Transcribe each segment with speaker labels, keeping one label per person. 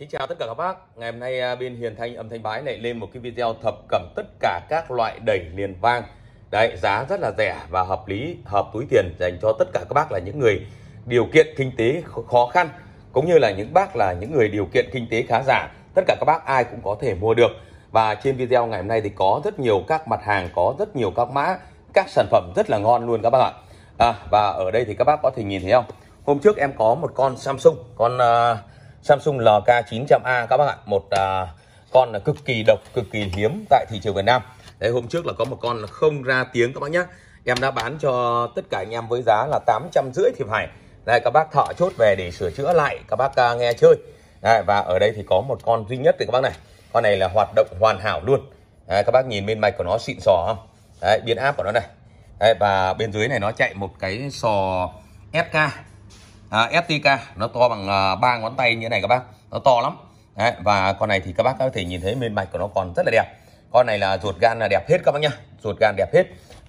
Speaker 1: Kính chào tất cả các bác. Ngày hôm nay à, bên Hiền Thanh âm thanh bái này lên một cái video thập cẩm tất cả các loại đẩy liền vang. Đấy, giá rất là rẻ và hợp lý, hợp túi tiền dành cho tất cả các bác là những người điều kiện kinh tế khó khăn cũng như là những bác là những người điều kiện kinh tế khá giả. Tất cả các bác ai cũng có thể mua được. Và trên video ngày hôm nay thì có rất nhiều các mặt hàng, có rất nhiều các mã, các sản phẩm rất là ngon luôn các bác ạ. À, và ở đây thì các bác có thể nhìn thấy không? Hôm trước em có một con Samsung, con uh, Samsung LK900A các bác ạ một à, con là cực kỳ độc cực kỳ hiếm tại thị trường Việt Nam đấy hôm trước là có một con không ra tiếng các bác nhé em đã bán cho tất cả anh em với giá là tám trăm rưỡi thì phải đây các bác thợ chốt về để sửa chữa lại các bác à, nghe chơi đấy, và ở đây thì có một con duy nhất thì các bác này con này là hoạt động hoàn hảo luôn đấy, các bác nhìn bên mạch của nó xịn sò không đấy biến áp của nó này đấy, và bên dưới này nó chạy một cái sò SK à, STK nó to bằng à, ba ngón tay như thế này các bác nó to lắm Đấy, và con này thì các bác có thể nhìn thấy mên mạch của nó còn rất là đẹp con này là ruột gan là đẹp hết các bác nhá ruột gan đẹp hết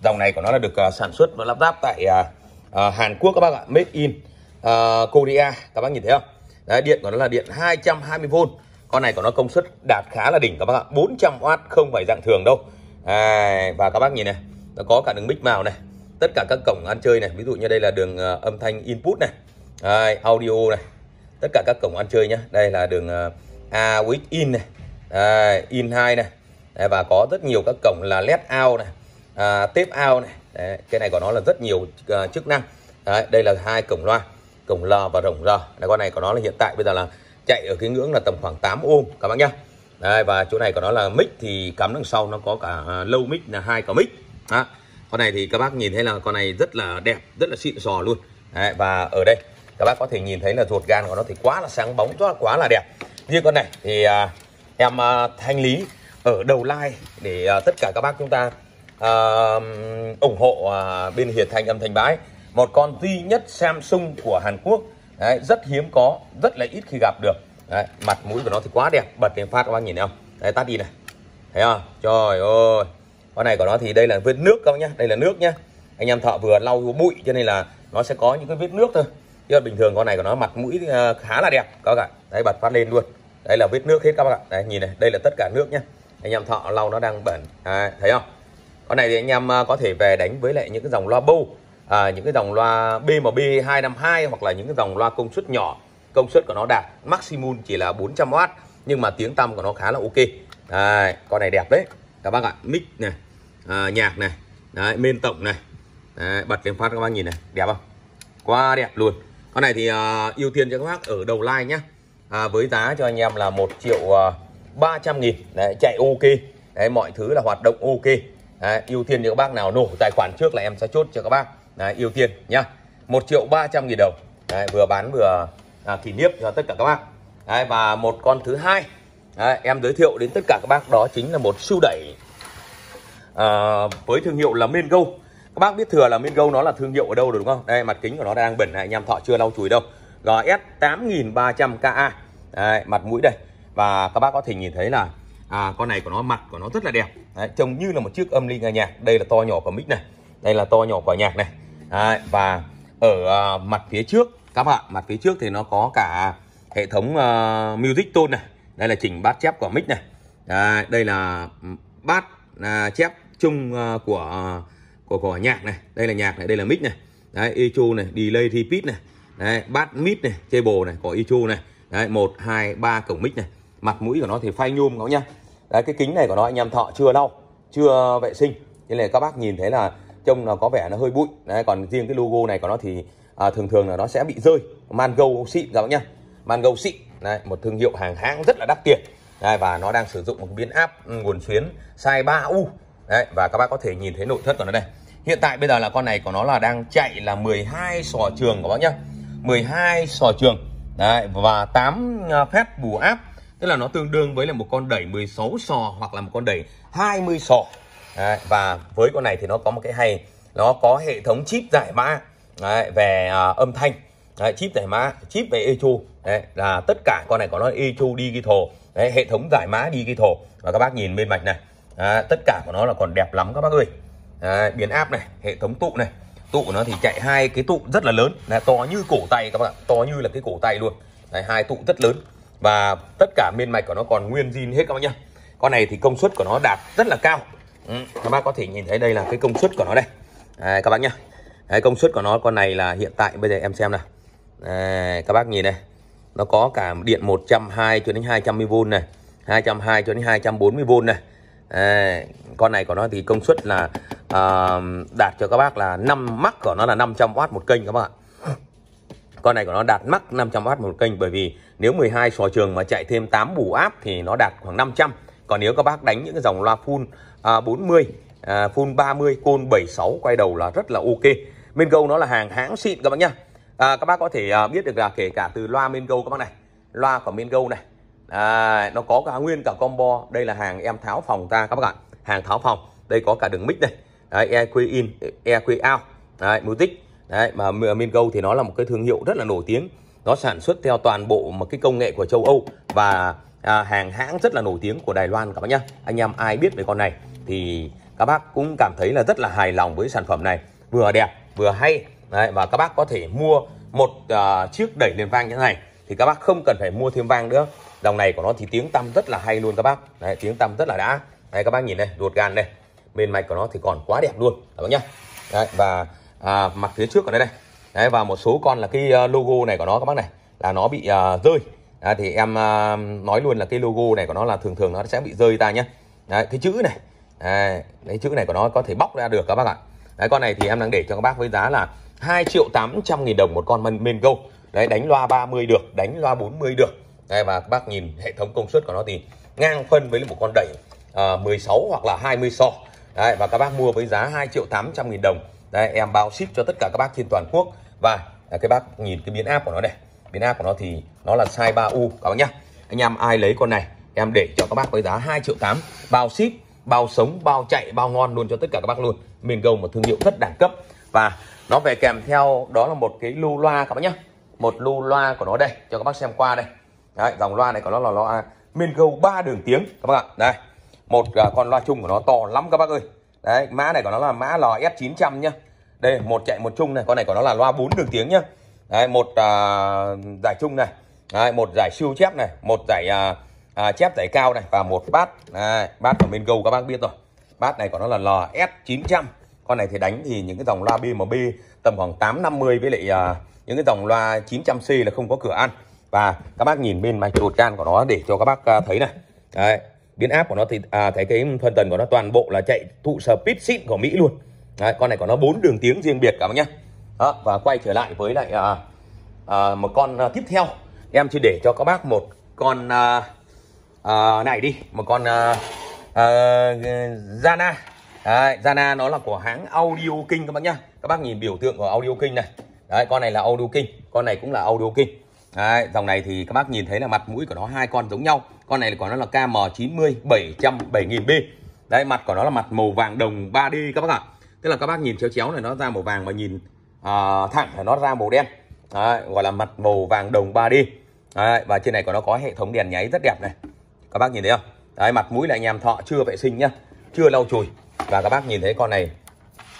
Speaker 1: dòng này của nó là được uh, sản xuất và lắp ráp tại uh, uh, Hàn Quốc các bác ạ made in uh, Korea các bác nhìn thấy không Đấy, điện của nó là điện 220V con này của nó công suất đạt khá là đỉnh các bác ạ 400W không phải dạng thường đâu à, và các bác nhìn này nó có cả đường mic vào này tất cả các cổng ăn chơi này ví dụ như đây là đường uh, âm thanh input này đây, audio này tất cả các cổng ăn chơi nhé đây là đường ờ, A with in này đây, in 2 này đây, và có rất nhiều các cổng là led out này à, tép out này đấy, cái này của nó là rất nhiều uh, chức năng đấy, đây là hai cổng loa cổng L và cổng R đấy, con này của nó là hiện tại bây giờ là chạy ở cái ngưỡng là tầm khoảng 8 ohm các bác nhá đây, và chỗ này của nó là mic thì cắm đằng sau nó có cả ờ, low mic là hai cả mic đó. con này thì các bác nhìn thấy là con này rất là đẹp rất là xịn sò luôn đấy, và ở đây các bác có thể nhìn thấy là ruột gan của nó thì quá là sáng bóng rất là quá là đẹp riêng con này thì à, em à, thanh lý ở đầu like để à, tất cả các bác chúng ta à, ủng hộ à, bên Hiền Thanh âm Thanh Bái một con duy nhất Samsung của Hàn Quốc Đấy, rất hiếm có rất là ít khi gặp được Đấy, mặt mũi của nó thì quá đẹp bật lên phát các bác nhìn thấy không Đấy, tắt đi này thấy không trời ơi con này của nó thì đây là vết nước các bác nhá đây là nước nhá anh em thợ vừa lau bụi cho nên là nó sẽ có những cái vết nước thôi chứ bình thường con này của nó mặt mũi ờ, khá là đẹp các bạn đấy bật phát lên luôn đây là vết nước hết các bạn đấy nhìn này đây là tất cả nước nhá anh em thọ lau nó đang bẩn à, thấy không con này thì anh em ờ, có thể về đánh với lại những cái dòng loa bô à, những cái dòng loa BMB 252 hoặc là những cái dòng loa công suất nhỏ công suất của nó đạt maximum chỉ là 400W nhưng mà tiếng tăm của nó khá là ok à, con này đẹp đấy các bác ạ mic này à, nhạc này đấy, bên tổng này đấy, bật lên phát các bác nhìn này đẹp không quá đẹp luôn con này thì uh, ưu tiên cho các bác ở đầu like nhé à, với giá cho anh em là 1 triệu uh, à, 300 nghìn đấy, chạy ok đấy, mọi thứ là hoạt động ok đấy, ưu tiên cho các bác nào nổ tài khoản trước là em sẽ chốt cho các bác đấy, ưu tiên nhá 1 triệu 300 nghìn đồng đấy, vừa bán vừa à, kỷ niệm cho tất cả các bác đấy, và một con thứ hai đấy, em giới thiệu đến tất cả các bác đó chính là một siêu đẩy à, với thương hiệu là Mengo các bác biết thừa là Mingo nó là thương hiệu ở đâu rồi đúng không đây mặt kính của nó đang bẩn này anh em thọ chưa lau chùi đâu GS 8300 KA mặt mũi đây và các bác có thể nhìn thấy là à, con này của nó mặt của nó rất là đẹp đấy, trông như là một chiếc âm linh ở nhà đây là to nhỏ của mic này đây là to nhỏ của nhạc này đấy, và ở à, mặt phía trước các bạn mặt phía trước thì nó có cả hệ thống uh, music tone này đây là chỉnh bát chép của mic này đấy, đây là ừ, bát uh, chép chung uh, của uh, của cỏ nhạc này đây là nhạc này đây là mic này đấy echo này delay repeat này đấy bát mid này table này có echo này đấy một hai ba cổng mic này mặt mũi của nó thì phay nhôm nó nhá đấy cái kính này của nó anh em thợ chưa lau chưa vệ sinh thế này các bác nhìn thấy là trông nó có vẻ nó hơi bụi đấy còn riêng cái logo này của nó thì à, thường thường là nó sẽ bị rơi mango xịn các bác nhá mango xịn đấy một thương hiệu hàng hãng rất là đắt tiền đấy, và nó đang sử dụng một biến áp ừ, nguồn xuyến size 3 u đấy và các bác có thể nhìn thấy nội thất của nó đây Hiện tại bây giờ là con này của nó là đang chạy là 12 sò trường các bác nhá. 12 sò trường. Đấy, và 8 à, phép bù áp. Tức là nó tương đương với là một con đẩy 16 sò hoặc là một con đẩy 20 sò. Đấy, và với con này thì nó có một cái hay nó có hệ thống chip giải mã đấy, về à, âm thanh đấy, chip giải mã chip về EQ đấy, là tất cả con này có nói EQ digital đấy, hệ thống giải mã digital và các bác nhìn bên mạch này à, tất cả của nó là còn đẹp lắm các bác ơi Đấy, biến áp này hệ thống tụ này tụ nó thì chạy hai cái tụ rất là lớn là to như cổ tay các bạn to như là cái cổ tay luôn Đấy, hai tụ rất lớn và tất cả miên mạch của nó còn nguyên zin hết các bạn nhá con này thì công suất của nó đạt rất là cao ừ, các bác có thể nhìn thấy đây là cái công suất của nó đây Đấy, các bác nhá Đấy, công suất của nó con này là hiện tại bây giờ em xem nào Đấy, các bác nhìn này nó có cả điện 120 cho đến 220V này 220 cho đến 240V này Đấy, con này của nó thì công suất là uh, đạt cho các bác là 5 mắc của nó là 500W một kênh các bạn con này của nó đạt mắc 500W một kênh bởi vì nếu 12 sò trường mà chạy thêm 8 bù áp thì nó đạt khoảng 500 còn nếu các bác đánh những cái dòng loa full uh, 40 uh, full 30 côn 76 quay đầu là rất là ok Mingo nó là hàng hãng xịn các bác nhá à, các bác có thể uh, biết được là kể cả từ loa men Mingo các bác này loa của men Mingo này à, nó có cả nguyên cả combo đây là hàng em tháo phòng ta các bác ạ hàng tháo phòng đây có cả đường mic này đấy, EQ in EQ out đấy, music đấy mà Mingo thì nó là một cái thương hiệu rất là nổi tiếng nó sản xuất theo toàn bộ một cái công nghệ của châu Âu và à, hàng hãng rất là nổi tiếng của Đài Loan các bác nhá anh em ai biết về con này thì các bác cũng cảm thấy là rất là hài lòng với sản phẩm này vừa đẹp vừa hay đấy, và các bác có thể mua một à, chiếc đẩy lên vang như thế này thì các bác không cần phải mua thêm vang nữa dòng này của nó thì tiếng tăm rất là hay luôn các bác đấy, tiếng tăm rất là đã Đấy các bác nhìn đây, ruột gan đây. Bên mạch của nó thì còn quá đẹp luôn các bác nhá. Đấy và à, mặt phía trước ở đây đây. Đấy và một số con là cái ờ, logo này của nó các bác này là nó bị à, rơi. À, thì em à, nói luôn là cái logo này của nó là thường thường nó sẽ bị rơi ta nhá. Đấy cái chữ này. Đấy, cái chữ này của nó có thể bóc ra được các bác ạ. Đấy con này thì em đang để cho các bác với giá là 2 triệu 800 nghìn đồng một con men go. Đấy đánh loa 30 được, đánh loa 40 được. Đấy, và các bác nhìn hệ thống công suất của nó thì ngang phân với một con đẩy Ờ, uh, 16 hoặc là 20 so Đấy, và các bác mua với giá 2 triệu 800 nghìn đồng Đấy, em bao ship cho tất cả các bác trên toàn quốc và à, các bác nhìn cái biến áp của nó này biến áp của nó thì nó là size 3U các bác nhá anh em ai lấy con này em để cho các bác với giá 2 triệu 8 bao ship bao sống bao chạy bao ngon luôn cho tất cả các bác luôn miền gầu một thương hiệu rất đẳng cấp và nó về kèm theo đó là một cái lưu loa các bác nhá một lưu loa của nó đây cho các bác xem qua đây Đấy, dòng loa này của nó là loa miền gầu ba đường tiếng các bác ạ đây một uh, con loa chung của nó to lắm các bác ơi đấy mã này của nó là mã ls 900 nhá đây một chạy một chung này con này của nó là loa 4 đường tiếng nhá đấy, một uh, giải chung này đấy, một giải siêu chép này một giải uh, uh, chép giải cao này và một bát đấy, bát của bên gầu các bác biết rồi bát này của nó là ls 900 con này thì đánh thì những cái dòng loa BMB tầm khoảng 850 với lại uh, những cái dòng loa 900C là không có cửa ăn và các bác nhìn bên micro gan của nó để cho các bác uh, thấy này đấy biến áp của nó thì à, thấy cái phân tần của nó toàn bộ là chạy thụ speed xịn của Mỹ luôn Đấy, con này của nó bốn đường tiếng riêng biệt cả bác nhá đó, và quay trở lại với lại à, à, một con à, tiếp theo em chỉ để cho các bác một con à, à, này đi một con à, à, Zana Đấy, Zana nó là của hãng Audio King các bác nhá các bác nhìn biểu tượng của Audio King này Đấy, con này là Audio King con này cũng là Audio King Đấy, dòng này thì các bác nhìn thấy là mặt mũi của nó hai con giống nhau. Con này của nó là KM90 707.000B. Đấy, mặt của nó là mặt màu vàng đồng 3D các bác ạ. Tức là các bác nhìn chéo chéo này nó ra màu vàng mà nhìn à, thẳng thì nó ra màu đen. Đấy, gọi là mặt màu vàng đồng 3D. Đấy, và trên này của nó có hệ thống đèn nháy rất đẹp này. Các bác nhìn thấy không? Đấy, mặt mũi là anh em thọ chưa vệ sinh nhá, chưa lau chùi. Và các bác nhìn thấy con này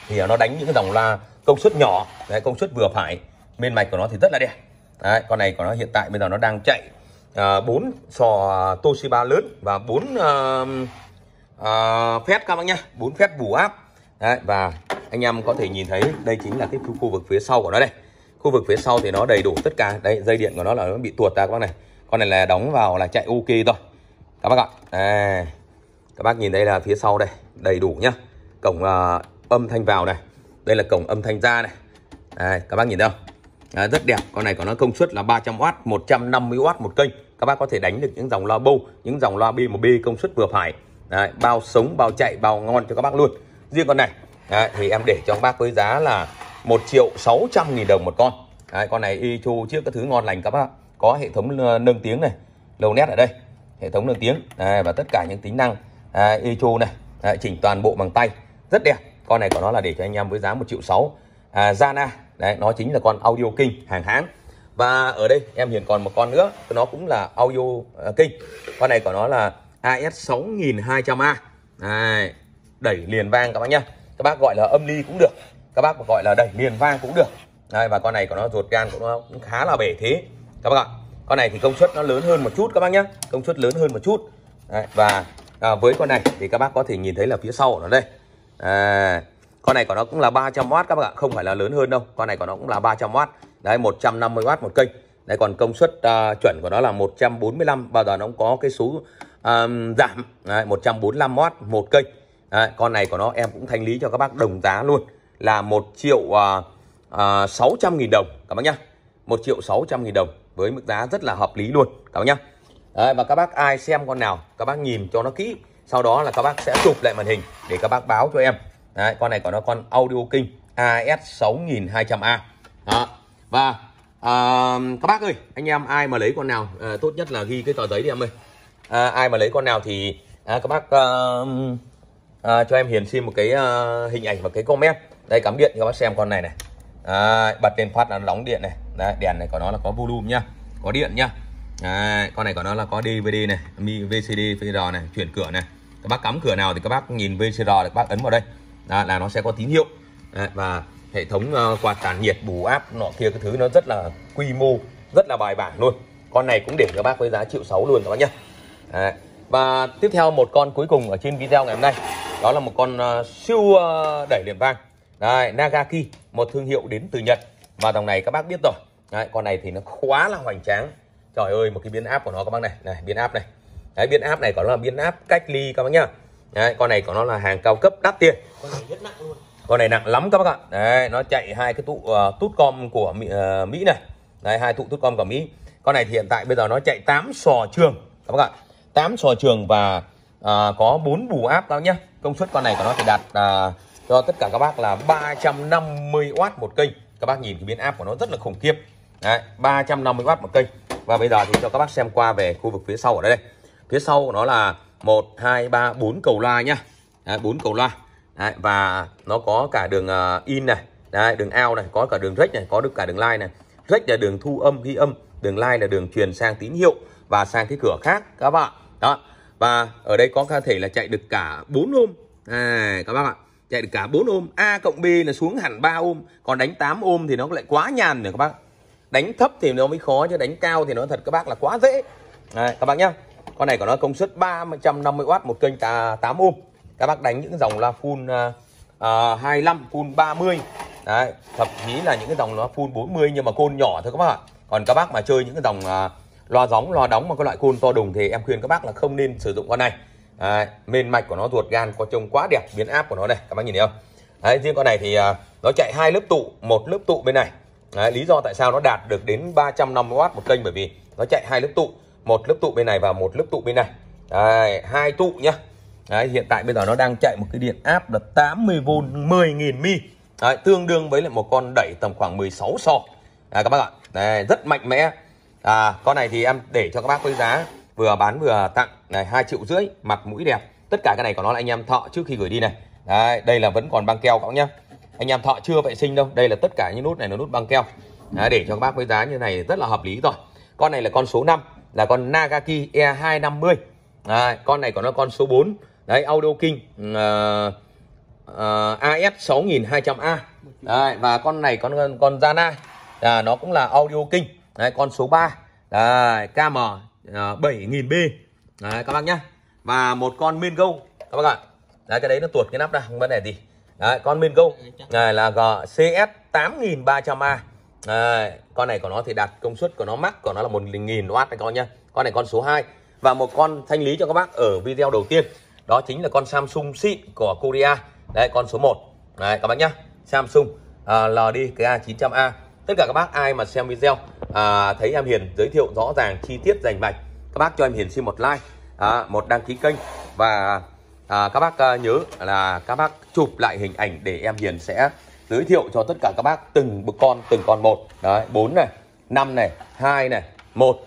Speaker 1: thì nó đánh những cái dòng la công suất nhỏ, đấy, công suất vừa phải. Bên mạch của nó thì rất là đẹp Đấy, con này của nó hiện tại bây giờ nó đang chạy ờ, bốn uh, sò Toshiba lớn và bốn uh, uh, phép các bác nhá, bốn phép bù áp. Đấy, và anh em có thể nhìn thấy đây chính là cái khu vực phía sau của nó đây. Khu vực phía sau thì nó đầy đủ tất cả. Đây, dây điện của nó là nó bị tuột ra các bác này. Con này là đóng vào là chạy ok thôi. Các bác ạ. À, các bác nhìn đây là phía sau đây, đầy đủ nhá. Cổng uh, âm thanh vào này. Đây là cổng âm thanh ra này. Đấy, các bác nhìn thấy không? à, rất đẹp con này có nó công suất là 300W 150W một kênh các bác có thể đánh được những dòng loa bô những dòng loa B1B công suất vừa phải Đấy, bao sống bao chạy bao ngon cho các bác luôn riêng con này Đấy, thì em để cho các bác với giá là 1 triệu 600 nghìn đồng một con Đấy, con này y chu trước các thứ ngon lành các bác có hệ thống nâng tiếng này lầu nét ở đây hệ thống nâng tiếng Đấy, và tất cả những tính năng y chu này Đấy, chỉnh toàn bộ bằng tay rất đẹp con này của nó là để cho anh em với giá 1 triệu 6 à, Zana đấy nó chính là con audio king hàng tháng và ở đây em hiện còn một con nữa nó cũng là audio à, king con này của nó là AS 6200A này đẩy liền vang các bác nhá các bác gọi là âm ly cũng được các bác gọi là đẩy liền vang cũng được đây và con này của nó ruột gan của cũng khá là bể thế các bác ạ con này thì công suất nó lớn hơn một chút các bác nhá công suất lớn hơn một chút Đấy, và à, với con này thì các bác có thể nhìn thấy là phía sau của nó đây à, con này của nó cũng là 300W các bạn ạ không phải là lớn hơn đâu con này của nó cũng là 300W đấy 150W một kênh đấy còn công suất uh, chuẩn của nó là 145 bao giờ nó cũng có cái số uh, giảm đấy, 145W một kênh đấy, con này của nó em cũng thanh lý cho các bác đồng giá luôn là 1 triệu uh, uh, 600 nghìn đồng các bác nhá 1 triệu 600 nghìn đồng với mức giá rất là hợp lý luôn các bác nhá đấy, và các bác ai xem con nào các bác nhìn cho nó kỹ sau đó là các bác sẽ chụp lại màn hình để các bác báo cho em Đấy, con này của nó con Audio King AS6200A. Đó. Và uh, các bác ơi, anh em ai mà lấy con nào uh, tốt nhất là ghi cái tờ giấy đi em ơi. Uh, ai mà lấy con nào thì uh, các bác uh, uh, cho em hiền xin một cái uh, hình ảnh và cái comment. Đây cắm điện cho bác xem con này này. Đấy, bật lên phát là nóng điện này. Đấy, đèn này của nó là có volume nhá, có điện nhá. Đấy, con này của nó là có DVD này, mi VCD, vcr này, chuyển cửa này. Các bác cắm cửa nào thì các bác nhìn vcr thì các bác ấn vào đây đó, là nó sẽ có tín hiệu đấy, và hệ thống uh, quạt tản nhiệt bù áp nọ kia cái thứ nó rất là quy mô rất là bài bản luôn con này cũng để các bác với giá triệu sáu luôn các bác nhé đấy. và tiếp theo một con cuối cùng ở trên video ngày hôm nay đó là một con uh, siêu uh, đẩy liềm vang Đấy, Nagaki một thương hiệu đến từ Nhật và dòng này các bác biết rồi Đấy, con này thì nó quá là hoành tráng trời ơi một cái biến áp của nó các bác này này biến áp này Đấy, biến áp này có là biến áp cách ly các bác nhá Đấy, con này của nó là hàng cao cấp đắt tiền con này rất nặng luôn con này nặng lắm các bác ạ đấy nó chạy hai cái tụ uh, tút com của mỹ, uh, mỹ này đấy hai tụ tút com của mỹ con này thì hiện tại bây giờ nó chạy 8 sò trường các bác ạ 8 sò trường và uh, có 4 bù áp các nhá công suất con này của nó thì đạt uh, cho tất cả các bác là 350W một kênh các bác nhìn cái biến áp của nó rất là khủng khiếp đấy 350W một kênh và bây giờ thì cho các bác xem qua về khu vực phía sau ở đây, đây. phía sau của nó là 1 2 3 4 cầu loa nhá. Đấy, 4 cầu loa. Đấy, và nó có cả đường uh, in này, đấy, đường out này, có cả đường rách này, có được cả đường line này. Rách là đường thu âm ghi âm, đường line là đường truyền sang tín hiệu và sang cái cửa khác các bạn. Đó. Và ở đây có thể là chạy được cả 4 ôm. À, các bác ạ chạy được cả 4 ôm A cộng B là xuống hẳn 3 ôm còn đánh 8 ôm thì nó lại quá nhàn rồi các bác đánh thấp thì nó mới khó chứ đánh cao thì nó thật các bác là quá dễ Đấy, các bác nhá con này của nó công suất 350W một kênh tà 8 ohm các bác đánh những dòng loa full uh, uh, 25 full 30 đấy thậm chí là những cái dòng loa full 40 nhưng mà côn nhỏ thôi các bác ạ còn các bác mà chơi những cái dòng uh, loa gióng loa đóng mà các loại côn to đùng thì em khuyên các bác là không nên sử dụng con này đấy, mềm mạch của nó ruột gan có trông quá đẹp biến áp của nó này các bác nhìn thấy không đấy riêng con này thì uh, nó chạy hai lớp tụ một lớp tụ bên này Đấy, lý do tại sao nó đạt được đến 350W một kênh bởi vì nó chạy hai lớp tụ một lớp tụ bên này và một lớp tụ bên này Đấy, hai tụ nhá Đấy, hiện tại bây giờ nó đang chạy một cái điện áp là 80V 10.000 mi Đấy, tương đương với lại một con đẩy tầm khoảng 16 so à, các bác ạ Đấy, rất mạnh mẽ à, con này thì em để cho các bác với giá vừa bán vừa tặng này hai triệu rưỡi mặt mũi đẹp tất cả cái này của nó là anh em thọ trước khi gửi đi này Đấy, đây là vẫn còn băng keo các bác nhá anh em thọ chưa vệ sinh đâu đây là tất cả những nút này nó nút băng keo Đấy, để cho các bác với giá như này rất là hợp lý rồi con này là con số 5 là con Nagaki E250 à, con này còn là con số 4 đấy Audio King uh, uh, AS 6200A đấy, và con này con con Zana à, nó cũng là Audio King đấy, con số 3 đấy, KM uh, 7000B đấy, các bác nhá và một con Mingo các bác ạ đấy, cái đấy nó tuột cái nắp ra không vấn đề gì đấy, con Mingo này là GCS 8300A đây con này của nó thì đạt công suất của nó mắc của nó là 1000 W các con nhá con này con số 2 và một con thanh lý cho các bác ở video đầu tiên đó chính là con Samsung xịn của Korea đây con số 1 đấy các bác nhá Samsung à, LD cái A900A tất cả các bác ai mà xem video à, thấy em Hiền giới thiệu rõ ràng chi tiết rành mạch các bác cho em Hiền xin một like à, một đăng ký kênh và à, các bác à, nhớ là các bác chụp lại hình ảnh để em Hiền sẽ giới thiệu cho tất cả các bác từng con từng con một đấy bốn này năm này hai này một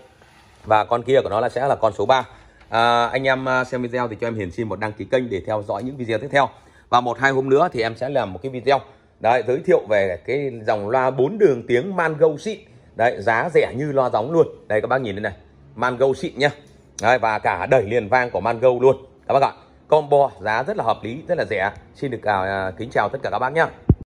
Speaker 1: và con kia của nó là sẽ là con số 3 à, anh em à, xem video thì cho em hiển xin một đăng ký kênh để theo dõi những video tiếp theo và một hai hôm nữa thì em sẽ làm một cái video đấy giới thiệu về cái dòng loa bốn đường tiếng Mango xịn đấy giá rẻ như loa gióng luôn đây các bác nhìn đây này Mango xịn nhá đấy, và cả đẩy liền vang của Mango luôn các bác ạ combo giá rất là hợp lý rất là rẻ xin được uh, kính chào tất cả các bác nhá